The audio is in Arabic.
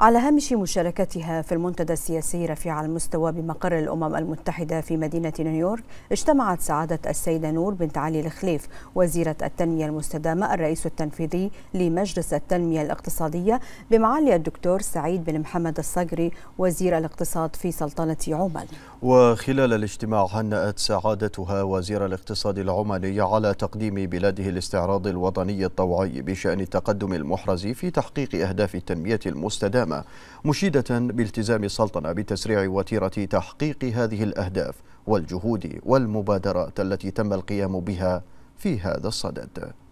على هامش مشاركتها في المنتدى السياسي رفيع المستوى بمقر الأمم المتحدة في مدينة نيويورك اجتمعت سعادة السيدة نور بنت علي الخليف وزيرة التنمية المستدامة الرئيس التنفيذي لمجلس التنمية الاقتصادية بمعالي الدكتور سعيد بن محمد الصقري وزير الاقتصاد في سلطنة عمان وخلال الاجتماع هنأت سعادتها وزير الاقتصاد العماني على تقديم بلاده الاستعراض الوطني الطوعي بشأن التقدم المحرز في تحقيق أهداف التنمية المستدامة السلامة مشيدة بالتزام السلطنة بتسريع وتيرة تحقيق هذه الأهداف والجهود والمبادرات التي تم القيام بها في هذا الصدد